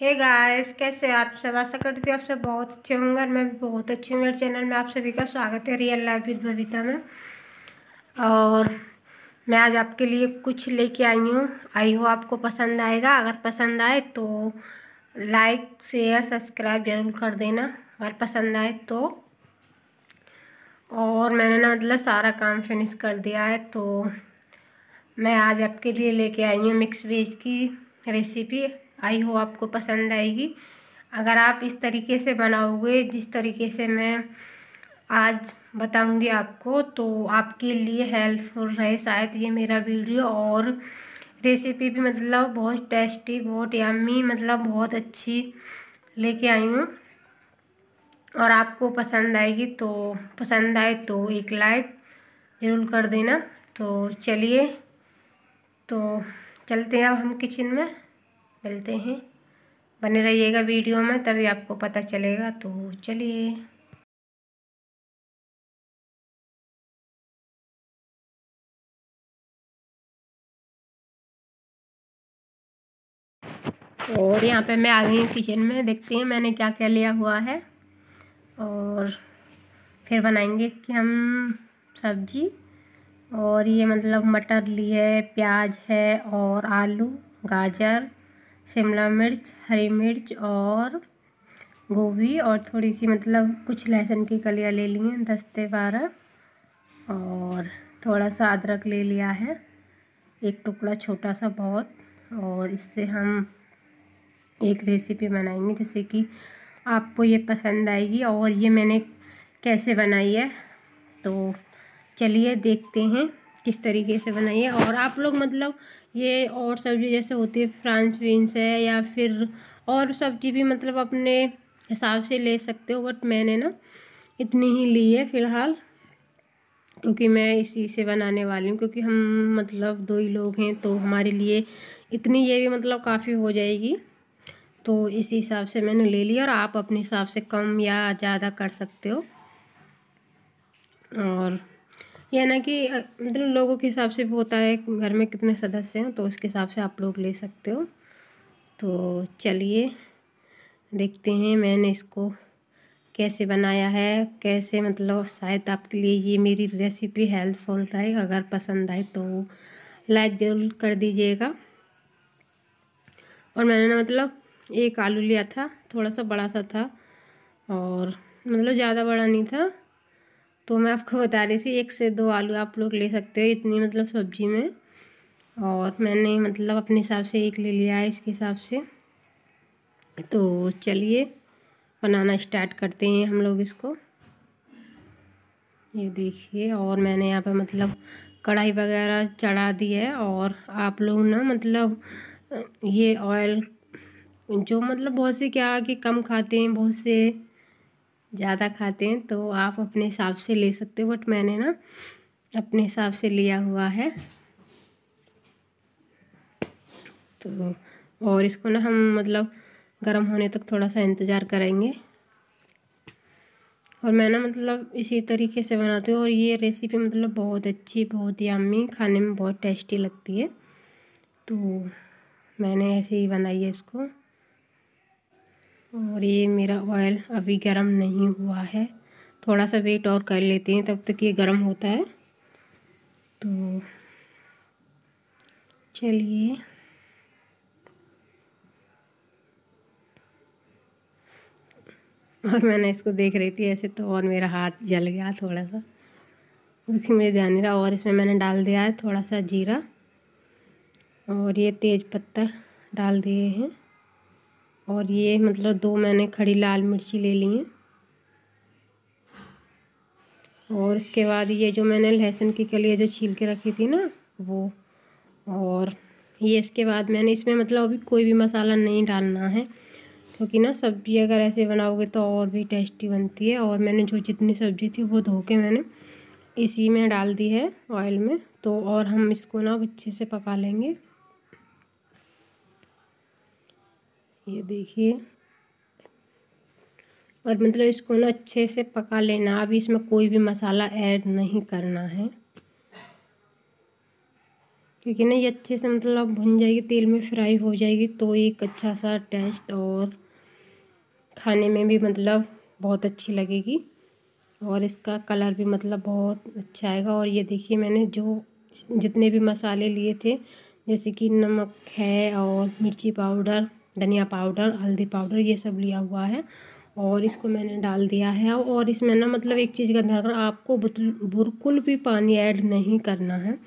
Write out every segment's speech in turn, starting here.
hey guys कैसे आप सब आशा करती हूँ आप सब बहुत अच्छे होंगे और मैं भी बहुत अच्छी हूँ मेरे चैनल में आप सभी का स्वागत है रियल लाइफ विद बबीता में और मैं आज आपके लिए कुछ लेके आई हूँ आई हो आपको पसंद आएगा अगर पसंद आए तो लाइक शेयर सब्सक्राइब जरूर कर देना अगर पसंद आए तो और मैंने ना मतलब सारा काम फिनिश कर दिया है तो मैं आज आपके लिए लेके आई हूँ मिक्स वेज की रेसिपी आई हो आपको पसंद आएगी अगर आप इस तरीके से बनाओगे जिस तरीके से मैं आज बताऊंगी आपको तो आपके लिए हेल्पफुल रहे शायद ये मेरा वीडियो और रेसिपी भी मतलब बहुत टेस्टी बहुत यम्मी मतलब बहुत अच्छी लेके आई हूँ और आपको पसंद आएगी तो पसंद आए तो एक लाइक ज़रूर कर देना तो चलिए तो चलते हैं अब हम किचन में मिलते हैं बने रहिएगा वीडियो में तभी आपको पता चलेगा तो चलिए और यहाँ पे मैं आ गई हूँ किचन में देखते हैं मैंने क्या क्या लिया हुआ है और फिर बनाएंगे इसकी हम सब्जी और ये मतलब मटर ली है प्याज है और आलू गाजर शिमला मिर्च हरी मिर्च और गोभी और थोड़ी सी मतलब कुछ लहसुन की कलियाँ ले ली हैं दस्ते बारह और थोड़ा सा अदरक ले लिया है एक टुकड़ा छोटा सा बहुत और इससे हम एक रेसिपी बनाएंगे जैसे कि आपको ये पसंद आएगी और ये मैंने कैसे बनाई है तो चलिए देखते हैं किस तरीके से बनाई है और आप लोग मतलब ये और सब्जी जैसे होती है फ्रांस बीन्स है या फिर और सब्जी भी मतलब अपने हिसाब से ले सकते हो बट मैंने ना इतनी ही ली है फ़िलहाल क्योंकि मैं इसी से बनाने वाली हूँ क्योंकि हम मतलब दो ही लोग हैं तो हमारे लिए इतनी ये भी मतलब काफ़ी हो जाएगी तो इसी हिसाब से मैंने ले लिया और आप अपने हिसाब से कम या ज़्यादा कर सकते हो और यह ना कि मतलब लोगों के हिसाब से भी होता है घर में कितने सदस्य हैं तो उसके हिसाब से आप लोग ले सकते हो तो चलिए देखते हैं मैंने इसको कैसे बनाया है कैसे मतलब शायद आपके लिए ये मेरी रेसिपी हेल्पफुल रहे अगर पसंद आए तो लाइक ज़रूर कर दीजिएगा और मैंने ना मतलब एक आलू लिया था थोड़ा सा बड़ा सा था और मतलब ज़्यादा बड़ा नहीं था तो मैं आपको बता रही थी एक से दो आलू आप लोग ले सकते हो इतनी मतलब सब्जी में और मैंने मतलब अपने हिसाब से एक ले लिया है इसके हिसाब से तो चलिए बनाना स्टार्ट करते हैं हम लोग इसको ये देखिए और मैंने यहाँ पर मतलब कढ़ाई वगैरह चढ़ा दी है और आप लोग ना मतलब ये ऑयल जो मतलब बहुत से क्या कि कम खाते हैं बहुत से ज़्यादा खाते हैं तो आप अपने हिसाब से ले सकते हो बट मैंने ना अपने हिसाब से लिया हुआ है तो और इसको ना हम मतलब गर्म होने तक थोड़ा सा इंतज़ार करेंगे और मैं ना मतलब इसी तरीके से बनाती हूँ और ये रेसिपी मतलब बहुत अच्छी बहुत ही अम्मी खाने में बहुत टेस्टी लगती है तो मैंने ऐसे ही बनाई है इसको और ये मेरा ऑयल अभी गर्म नहीं हुआ है थोड़ा सा वेट और कर लेते हैं तब तक ये गर्म होता है तो चलिए और मैंने इसको देख रही थी ऐसे तो और मेरा हाथ जल गया थोड़ा सा क्योंकि मुझे ध्यान नहीं रहा और इसमें मैंने डाल दिया है थोड़ा सा जीरा और ये तेज पत्ता डाल दिए हैं और ये मतलब दो मैंने खड़ी लाल मिर्ची ले ली है और इसके बाद ये जो मैंने लहसुन की कलियाँ जो छील के रखी थी ना वो और ये इसके बाद मैंने इसमें मतलब अभी कोई भी मसाला नहीं डालना है क्योंकि ना सब्ज़ी अगर ऐसे बनाओगे तो और भी टेस्टी बनती है और मैंने जो जितनी सब्ज़ी थी वो धो के मैंने इसी में डाल दी है ऑयल में तो और हम इसको ना अच्छे से पका लेंगे ये देखिए और मतलब इसको ना अच्छे से पका लेना अभी इसमें कोई भी मसाला ऐड नहीं करना है क्योंकि ना ये अच्छे से मतलब भुन जाएगी तेल में फ्राई हो जाएगी तो एक अच्छा सा टेस्ट और खाने में भी मतलब बहुत अच्छी लगेगी और इसका कलर भी मतलब बहुत अच्छा आएगा और ये देखिए मैंने जो जितने भी मसाले लिए थे जैसे कि नमक है और मिर्ची पाउडर धनिया पाउडर हल्दी पाउडर ये सब लिया हुआ है और इसको मैंने डाल दिया है और इसमें ना मतलब एक चीज़ का ध्यान रखना आपको बिल्कुल भी पानी ऐड नहीं करना है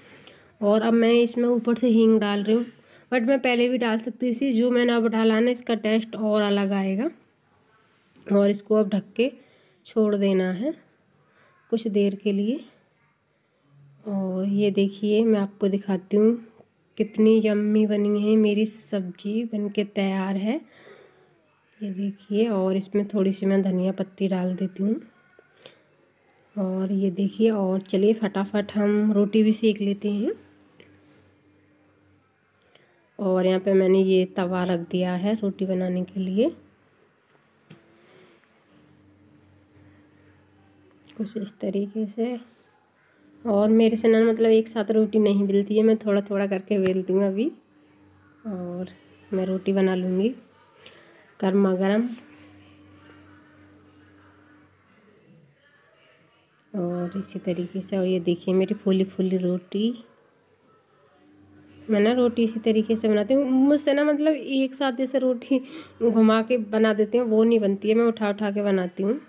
और अब मैं इसमें ऊपर से हींग डाल रही हूँ बट मैं पहले भी डाल सकती थी जो मैंने अब डाला ना इसका टेस्ट और अलग आएगा और इसको अब ढक के छोड़ देना है कुछ देर के लिए और ये देखिए मैं आपको दिखाती हूँ कितनी यम्मी बनी है मेरी सब्ज़ी बनके तैयार है ये देखिए और इसमें थोड़ी सी मैं धनिया पत्ती डाल देती हूँ और ये देखिए और चलिए फटाफट हम रोटी भी सेक लेते हैं और यहाँ पे मैंने ये तवा रख दिया है रोटी बनाने के लिए कुछ इस तरीके से और मेरे से ना मतलब एक साथ रोटी नहीं मिलती है मैं थोड़ा थोड़ा करके बेलती हूँ अभी और मैं रोटी बना लूँगी गर्मा गर्म और इसी तरीके से और ये देखिए मेरी फूली फूली रोटी मैं ना रोटी इसी तरीके से बनाती हूँ मुझसे ना मतलब एक साथ जैसे रोटी घुमा के बना देती हूँ वो नहीं बनती है मैं उठा उठा के बनाती हूँ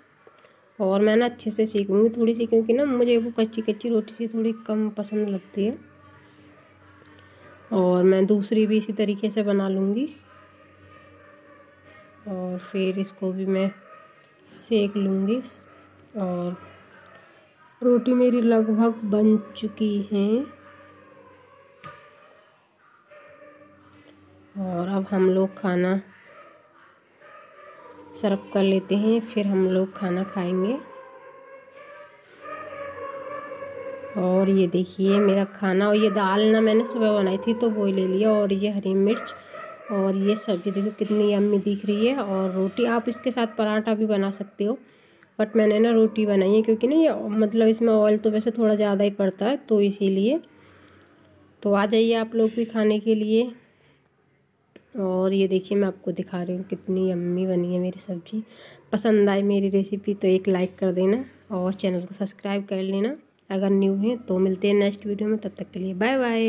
और मैं ना अच्छे से सीखूँगी थोड़ी सी क्योंकि ना मुझे वो कच्ची कच्ची रोटी सी थोड़ी कम पसंद लगती है और मैं दूसरी भी इसी तरीके से बना लूँगी और फिर इसको भी मैं सेक लूँगी और रोटी मेरी लगभग बन चुकी हैं और अब हम लोग खाना सर्व कर लेते हैं फिर हम लोग खाना खाएंगे और ये देखिए मेरा खाना और ये दाल ना मैंने सुबह बनाई थी तो वो ले लिया और ये हरी मिर्च और ये सब्ज़ी देखो कितनी अम्मी दिख रही है और रोटी आप इसके साथ पराठा भी बना सकते हो बट मैंने ना रोटी बनाई है क्योंकि ना ये मतलब इसमें ऑयल तो वैसे थोड़ा ज़्यादा ही पड़ता है तो इसीलिए तो आ जाइए आप लोग भी खाने के लिए और ये देखिए मैं आपको दिखा रही हूँ कितनी अम्मी बनी है मेरी सब्ज़ी पसंद आए मेरी रेसिपी तो एक लाइक कर देना और चैनल को सब्सक्राइब कर लेना अगर न्यू है तो मिलते हैं नेक्स्ट वीडियो में तब तक के लिए बाय बाय